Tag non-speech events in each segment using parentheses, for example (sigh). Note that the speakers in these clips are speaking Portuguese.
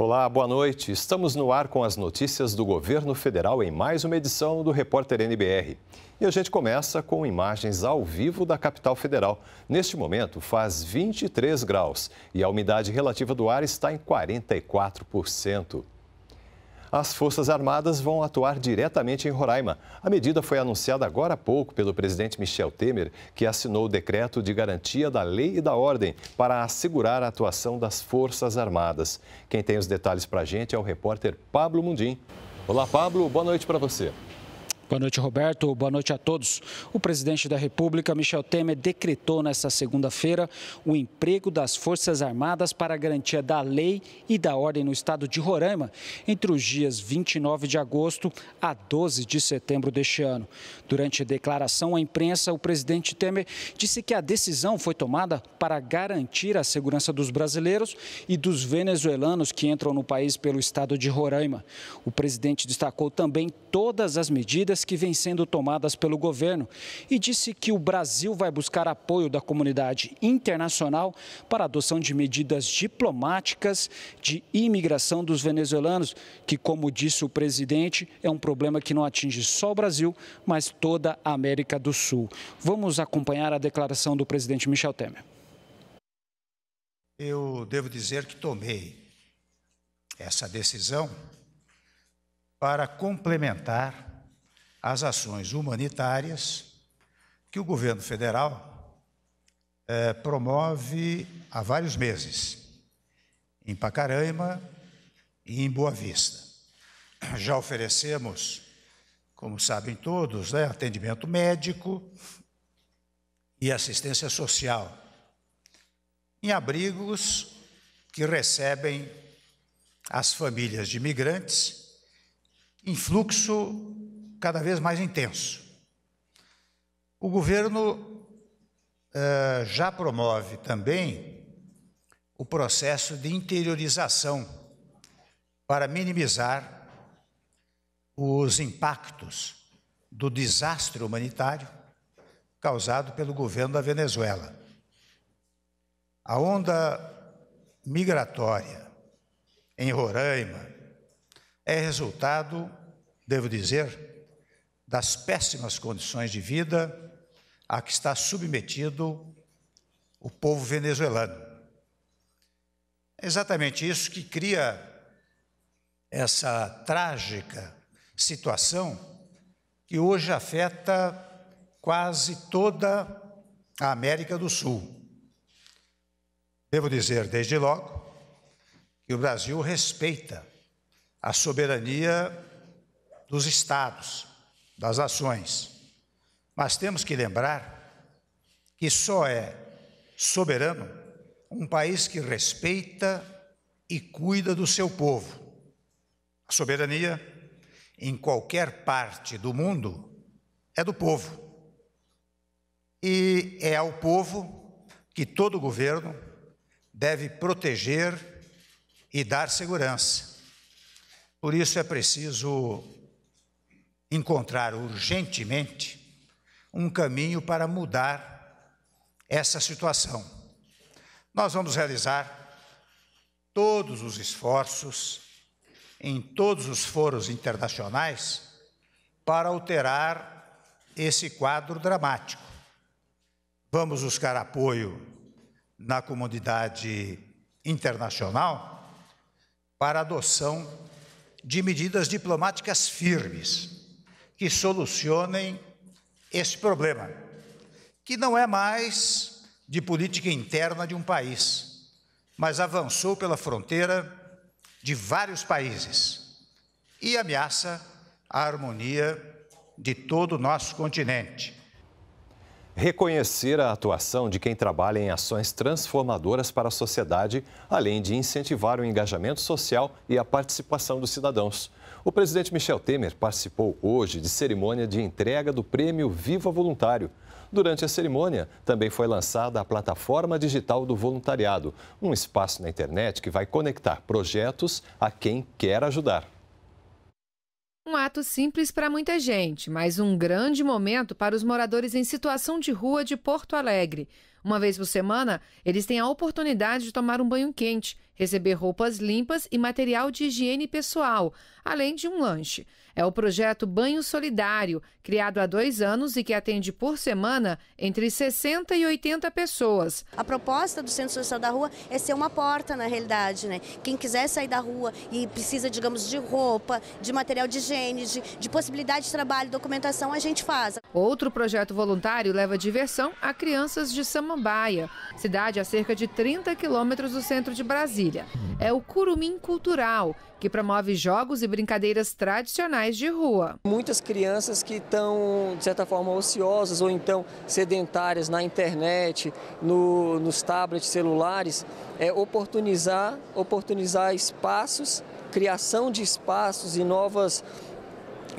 Olá, boa noite. Estamos no ar com as notícias do governo federal em mais uma edição do Repórter NBR. E a gente começa com imagens ao vivo da capital federal. Neste momento, faz 23 graus e a umidade relativa do ar está em 44% as Forças Armadas vão atuar diretamente em Roraima. A medida foi anunciada agora há pouco pelo presidente Michel Temer, que assinou o decreto de garantia da lei e da ordem para assegurar a atuação das Forças Armadas. Quem tem os detalhes para a gente é o repórter Pablo Mundim. Olá, Pablo, boa noite para você. Boa noite, Roberto. Boa noite a todos. O presidente da República, Michel Temer, decretou nesta segunda-feira o emprego das Forças Armadas para a garantia da lei e da ordem no estado de Roraima entre os dias 29 de agosto a 12 de setembro deste ano. Durante a declaração à imprensa, o presidente Temer disse que a decisão foi tomada para garantir a segurança dos brasileiros e dos venezuelanos que entram no país pelo estado de Roraima. O presidente destacou também todas as medidas medidas que vêm sendo tomadas pelo governo e disse que o Brasil vai buscar apoio da comunidade internacional para a adoção de medidas diplomáticas de imigração dos venezuelanos, que, como disse o presidente, é um problema que não atinge só o Brasil, mas toda a América do Sul. Vamos acompanhar a declaração do presidente Michel Temer. Eu devo dizer que tomei essa decisão para complementar as ações humanitárias que o governo federal eh, promove há vários meses, em Pacaraima e em Boa Vista. Já oferecemos, como sabem todos, né, atendimento médico e assistência social em abrigos que recebem as famílias de imigrantes em fluxo cada vez mais intenso. O governo eh, já promove também o processo de interiorização para minimizar os impactos do desastre humanitário causado pelo governo da Venezuela. A onda migratória em Roraima é resultado, devo dizer, das péssimas condições de vida a que está submetido o povo venezuelano. É exatamente isso que cria essa trágica situação que hoje afeta quase toda a América do Sul. Devo dizer desde logo que o Brasil respeita a soberania dos estados, das ações. Mas temos que lembrar que só é soberano um país que respeita e cuida do seu povo. A soberania em qualquer parte do mundo é do povo. E é ao povo que todo governo deve proteger e dar segurança. Por isso é preciso encontrar urgentemente um caminho para mudar essa situação. Nós vamos realizar todos os esforços em todos os foros internacionais para alterar esse quadro dramático. Vamos buscar apoio na comunidade internacional para a adoção de medidas diplomáticas firmes que solucionem esse problema, que não é mais de política interna de um país, mas avançou pela fronteira de vários países e ameaça a harmonia de todo o nosso continente. Reconhecer a atuação de quem trabalha em ações transformadoras para a sociedade, além de incentivar o engajamento social e a participação dos cidadãos. O presidente Michel Temer participou hoje de cerimônia de entrega do prêmio Viva Voluntário. Durante a cerimônia, também foi lançada a plataforma digital do voluntariado, um espaço na internet que vai conectar projetos a quem quer ajudar. Um ato simples para muita gente, mas um grande momento para os moradores em situação de rua de Porto Alegre. Uma vez por semana, eles têm a oportunidade de tomar um banho quente, receber roupas limpas e material de higiene pessoal, além de um lanche. É o projeto Banho Solidário, criado há dois anos e que atende por semana entre 60 e 80 pessoas. A proposta do Centro Social da Rua é ser uma porta, na realidade. Né? Quem quiser sair da rua e precisa, digamos, de roupa, de material de higiene, de, de possibilidade de trabalho, documentação, a gente faz. Outro projeto voluntário leva diversão a crianças de São Samambaia, cidade a cerca de 30 quilômetros do centro de Brasília. É o Curumim Cultural, que promove jogos e brincadeiras tradicionais de rua. Muitas crianças que estão, de certa forma, ociosas ou então sedentárias na internet, no, nos tablets celulares, é oportunizar, oportunizar espaços, criação de espaços e novas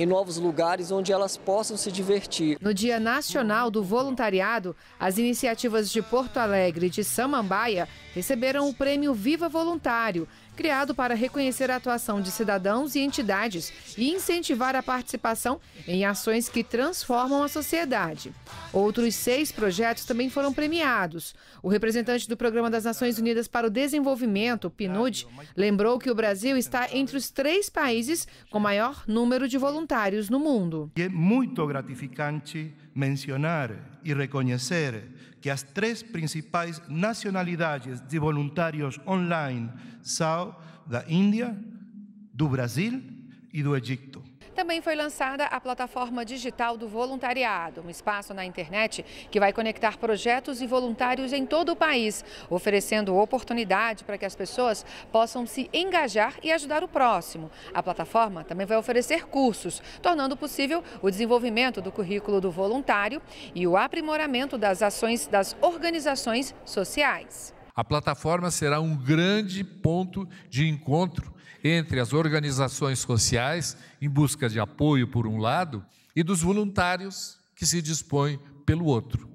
em novos lugares onde elas possam se divertir. No Dia Nacional do Voluntariado, as iniciativas de Porto Alegre e de Samambaia receberam o prêmio Viva Voluntário, criado para reconhecer a atuação de cidadãos e entidades e incentivar a participação em ações que transformam a sociedade. Outros seis projetos também foram premiados. O representante do Programa das Nações Unidas para o Desenvolvimento, PNUD, lembrou que o Brasil está entre os três países com maior número de voluntários no mundo. É muito gratificante mencionar e reconhecer que as três principais nacionalidades de voluntários online são da Índia, do Brasil e do Egito. Também foi lançada a plataforma digital do voluntariado, um espaço na internet que vai conectar projetos e voluntários em todo o país, oferecendo oportunidade para que as pessoas possam se engajar e ajudar o próximo. A plataforma também vai oferecer cursos, tornando possível o desenvolvimento do currículo do voluntário e o aprimoramento das ações das organizações sociais. A plataforma será um grande ponto de encontro entre as organizações sociais, em busca de apoio, por um lado, e dos voluntários que se dispõem pelo outro.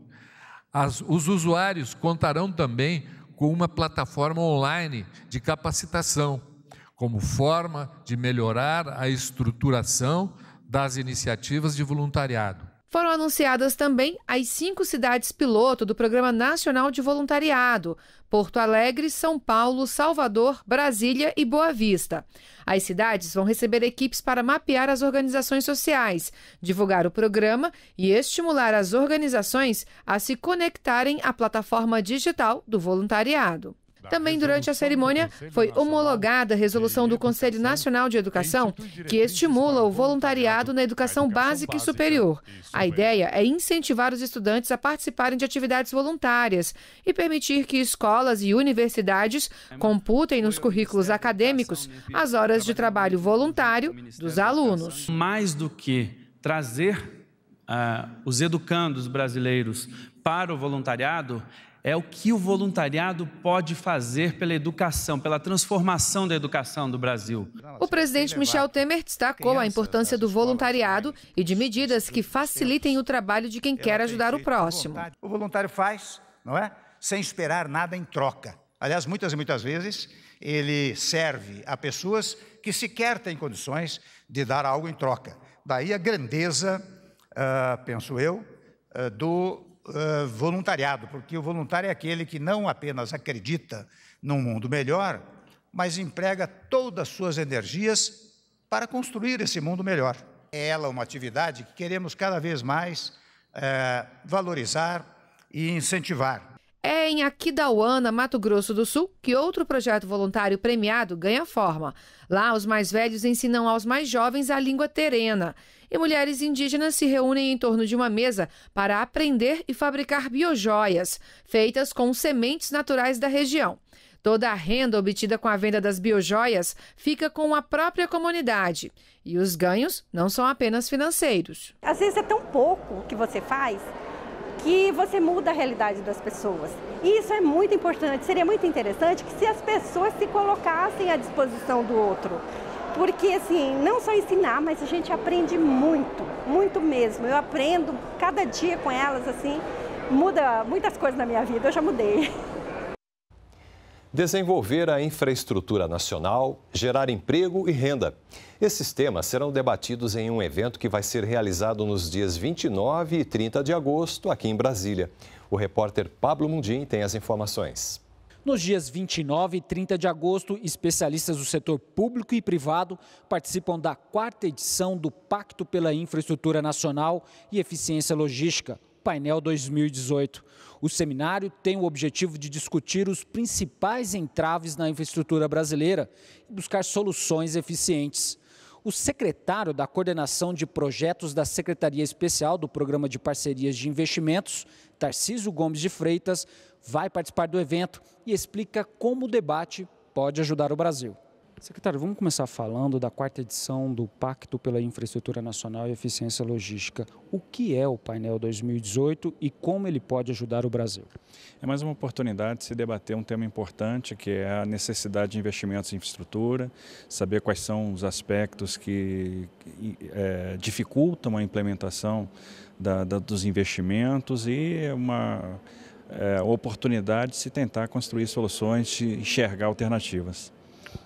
As, os usuários contarão também com uma plataforma online de capacitação, como forma de melhorar a estruturação das iniciativas de voluntariado foram anunciadas também as cinco cidades-piloto do Programa Nacional de Voluntariado: Porto Alegre, São Paulo, Salvador, Brasília e Boa Vista. As cidades vão receber equipes para mapear as organizações sociais, divulgar o programa e estimular as organizações a se conectarem à plataforma digital do voluntariado. Também durante a cerimônia foi homologada a resolução do Conselho Nacional de Educação que estimula o voluntariado na educação básica e superior. A ideia é incentivar os estudantes a participarem de atividades voluntárias e permitir que escolas e universidades é, computem nos currículos acadêmicos as horas de trabalho voluntário dos alunos. Mais do que trazer uh, os educandos brasileiros para o voluntariado, é o que o voluntariado pode fazer pela educação, pela transformação da educação do Brasil. O presidente Michel Temer destacou a importância do voluntariado e de medidas que facilitem o trabalho de quem quer ajudar o próximo. O voluntário faz, não é? Sem esperar nada em troca. Aliás, muitas e muitas vezes ele serve a pessoas que sequer têm condições de dar algo em troca. Daí a grandeza, uh, penso eu, uh, do voluntariado, porque o voluntário é aquele que não apenas acredita num mundo melhor, mas emprega todas as suas energias para construir esse mundo melhor. É ela uma atividade que queremos cada vez mais valorizar e incentivar. É em Aquidauana, Mato Grosso do Sul, que outro projeto voluntário premiado ganha forma. Lá, os mais velhos ensinam aos mais jovens a língua terena. E mulheres indígenas se reúnem em torno de uma mesa para aprender e fabricar biojoias, feitas com sementes naturais da região. Toda a renda obtida com a venda das biojoias fica com a própria comunidade. E os ganhos não são apenas financeiros. Às vezes é tão pouco que você faz que você muda a realidade das pessoas. E isso é muito importante. Seria muito interessante que se as pessoas se colocassem à disposição do outro. Porque, assim, não só ensinar, mas a gente aprende muito, muito mesmo. Eu aprendo cada dia com elas, assim, muda muitas coisas na minha vida, eu já mudei. (laughs) desenvolver a infraestrutura nacional, gerar emprego e renda. Esses temas serão debatidos em um evento que vai ser realizado nos dias 29 e 30 de agosto, aqui em Brasília. O repórter Pablo Mundim tem as informações. Nos dias 29 e 30 de agosto, especialistas do setor público e privado participam da quarta edição do Pacto pela Infraestrutura Nacional e Eficiência Logística, Painel 2018. O seminário tem o objetivo de discutir os principais entraves na infraestrutura brasileira e buscar soluções eficientes. O secretário da Coordenação de Projetos da Secretaria Especial do Programa de Parcerias de Investimentos, Tarcísio Gomes de Freitas, vai participar do evento e explica como o debate pode ajudar o Brasil. Secretário, vamos começar falando da quarta edição do Pacto pela Infraestrutura Nacional e Eficiência Logística. O que é o painel 2018 e como ele pode ajudar o Brasil? É mais uma oportunidade de se debater um tema importante, que é a necessidade de investimentos em infraestrutura, saber quais são os aspectos que é, dificultam a implementação da, da, dos investimentos e é uma é, oportunidade de se tentar construir soluções, de enxergar alternativas.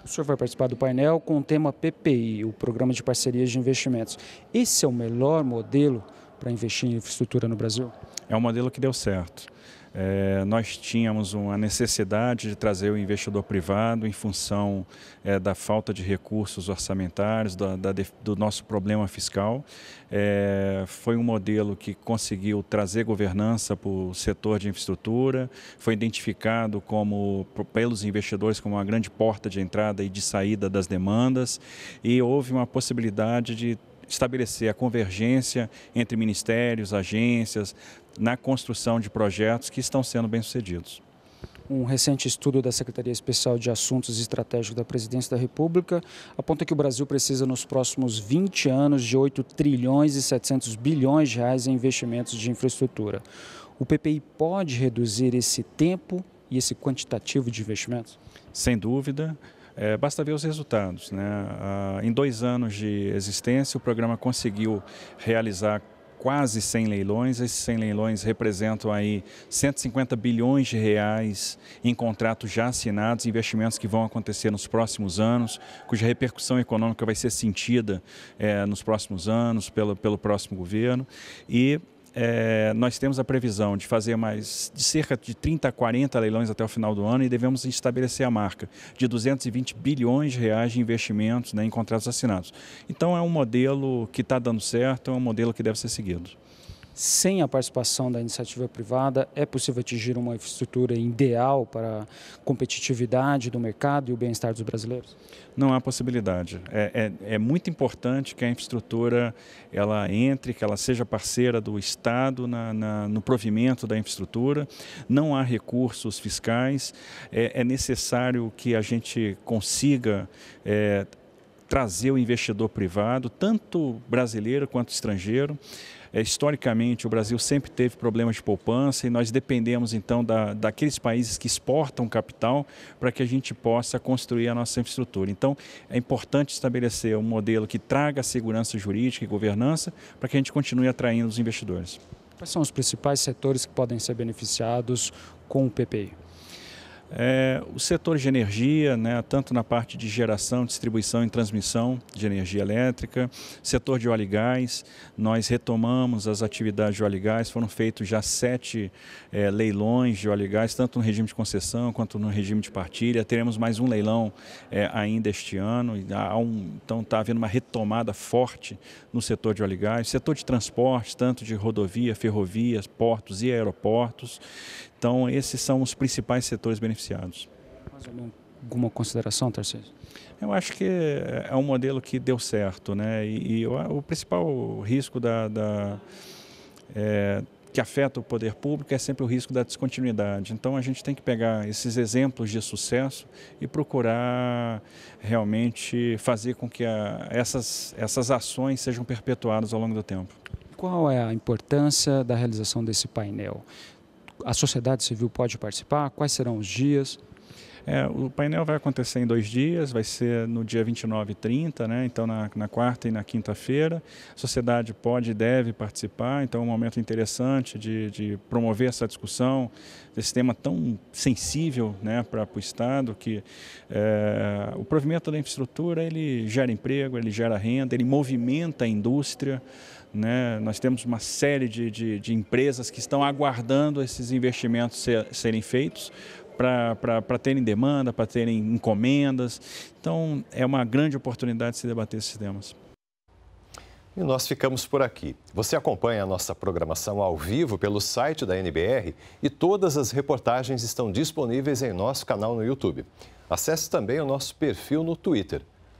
O senhor vai participar do painel com o tema PPI, o Programa de Parcerias de Investimentos. Esse é o melhor modelo para investir em infraestrutura no Brasil? É um modelo que deu certo. É, nós tínhamos uma necessidade de trazer o investidor privado em função é, da falta de recursos orçamentários, da, da, do nosso problema fiscal. É, foi um modelo que conseguiu trazer governança para o setor de infraestrutura, foi identificado como pelos investidores como uma grande porta de entrada e de saída das demandas e houve uma possibilidade de estabelecer a convergência entre ministérios, agências, na construção de projetos que estão sendo bem-sucedidos. Um recente estudo da Secretaria Especial de Assuntos Estratégicos da Presidência da República aponta que o Brasil precisa, nos próximos 20 anos, de 8 trilhões e 700 bilhões de reais em investimentos de infraestrutura. O PPI pode reduzir esse tempo e esse quantitativo de investimentos? Sem dúvida. É, basta ver os resultados. Né? Ah, em dois anos de existência, o programa conseguiu realizar quase 100 leilões. Esses 100 leilões representam aí 150 bilhões de reais em contratos já assinados, investimentos que vão acontecer nos próximos anos, cuja repercussão econômica vai ser sentida é, nos próximos anos pelo, pelo próximo governo. E é, nós temos a previsão de fazer mais de cerca de 30 a 40 leilões até o final do ano e devemos estabelecer a marca de 220 bilhões de reais de investimentos né, em contratos assinados. Então é um modelo que está dando certo, é um modelo que deve ser seguido sem a participação da iniciativa privada, é possível atingir uma infraestrutura ideal para a competitividade do mercado e o bem-estar dos brasileiros? Não há possibilidade. É, é, é, muito importante que a infraestrutura ela entre, que ela seja parceira do Estado na, na, no provimento da infraestrutura. Não há recursos fiscais. É, é necessário que a gente consiga é, trazer o investidor privado, tanto brasileiro quanto estrangeiro. É, historicamente, o Brasil sempre teve problemas de poupança e nós dependemos então da, daqueles países que exportam capital para que a gente possa construir a nossa infraestrutura. Então, é importante estabelecer um modelo que traga segurança jurídica e governança para que a gente continue atraindo os investidores. Quais são os principais setores que podem ser beneficiados com o PPI? é, o setor de energia, né, tanto na parte de geração, distribuição e transmissão de energia elétrica, setor de óleo e gás, nós retomamos as atividades de óleo e gás, foram feitos já sete é, leilões de óleo e gás, tanto no regime de concessão quanto no regime de partilha, teremos mais um leilão é, ainda este ano, um, então está havendo uma retomada forte no setor de óleo e gás, setor de transportes, tanto de rodovia, ferrovias, portos e aeroportos, então, esses são os principais setores beneficiados. alguma consideração, Tarcísio? Eu acho que é um modelo que deu certo, né? E, e o, o, principal risco da, da é, que afeta o poder público é sempre o risco da descontinuidade. Então a gente tem que pegar esses exemplos de sucesso e procurar realmente fazer com que a, essas, essas ações sejam perpetuadas ao longo do tempo. Qual é a importância da realização desse painel? a sociedade civil pode participar? Quais serão os dias? É, o painel vai acontecer em dois dias, vai ser no dia 29 e 30, né? então na, na quarta e na quinta-feira. A sociedade pode e deve participar, então é um momento interessante de, de promover essa discussão desse tema tão sensível né, para o Estado, que é, o provimento da infraestrutura ele gera emprego, ele gera renda, ele movimenta a indústria, né? Nós temos uma série de, de, de empresas que estão aguardando esses investimentos ser, serem feitos para terem demanda, para terem encomendas. Então, é uma grande oportunidade de se debater esses temas. E nós ficamos por aqui. Você acompanha a nossa programação ao vivo pelo site da NBR e todas as reportagens estão disponíveis em nosso canal no YouTube. Acesse também o nosso perfil no Twitter.